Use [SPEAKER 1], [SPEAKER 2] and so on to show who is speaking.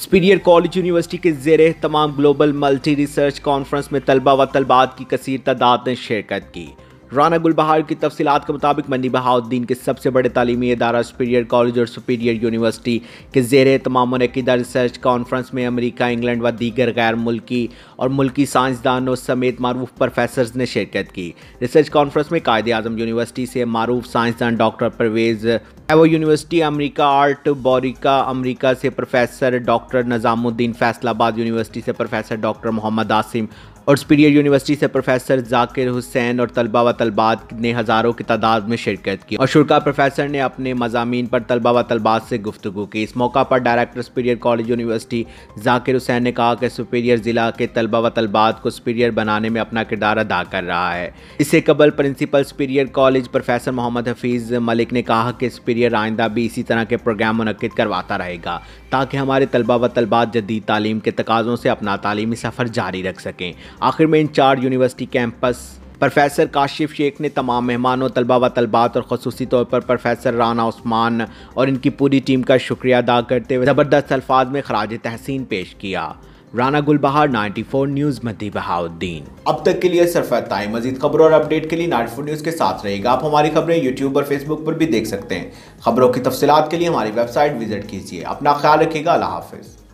[SPEAKER 1] superior college university के जेर तमाम ग्लोबल मल्टी रिसर्च कॉन्फ्रेंस में तलबा व तलबात की कसर तादाद ने शिरकत की राना गुलबहार की तफसीत के मुताबिक मंडी बहाउद्दीन के सबसे बड़े तलीमी इदारा सुपीरियर कॉलेज और सुपीरियर यूनिवर्सिटी के जेर तमाम मनदा रिसर्च कॉन्फ्रेंस में अमरीका इंग्लैंड व दीगर गैर मुल्की और मुल्की साइंसदानों समेत मरूफ प्रोफेसर ने शिरकत की रिसर्च कॉन्फ्रेंस में कायद अजम यूनिवर्सिटी से मरूफ साइंसदान डॉक्टर परवेज़ एवो यूनिवर्सिटी अमेरिका आर्ट बोरिका अमेरिका से professor doctor Nizamuddin Faisalabad university से प्रोफेसर डॉक्टर मोहम्मद आसिम और स्पीरियर यूनिवर्सिटी से प्रोफेसर जाकिर हुसैन और तलबा व तलबात ने हज़ारों की तादाद में शिरकत की और शुरा प्रोफेसर ने अपने मजामी पर तलबा व तलबात से गुफ्तु की इस मौका पर director superior college university Zakir Hussain ने कहा कि सुपीरियर ज़िला के तलबा व तलबात को स्पीरियर बनाने में अपना किरदार अदा कर रहा है इससे कबल principal superior college professor Mohammad Hafeez Malik ने कहा कि स्पीरियर मीडिया आइंदा भी इसी तरह के प्रोग्राम मनद करवाता रहेगा ताकि हमारे तलबा व तलबात जदीद तालीम के तकाज़ों से अपना तालीमी सफ़र जारी रख सकें आखिर में इन चार university campus professor Kashif Sheikh ने तमाम मेहमानों तलबा व तलबात और खसूसी तौर पर प्रोफेसर राना उस्मान और इनकी पूरी टीम का शुक्रिया अदा करते हुए ज़बरदस्त अल्फाज में खराज तहसीन पेश किया राना गुलबहार 94 न्यूज मध्य बहाउद्दीन अब तक के लिए सिर्फ ताई मजीद खबरों और अपडेट के लिए 94 न्यूज के साथ रहेगा आप हमारी खबरें यूट्यूब और फेसबुक पर भी देख सकते हैं खबरों की तफसीत के लिए हमारी वेबसाइट विजिट कीजिए अपना ख्याल रखिएगा अल्लाह हाफिज़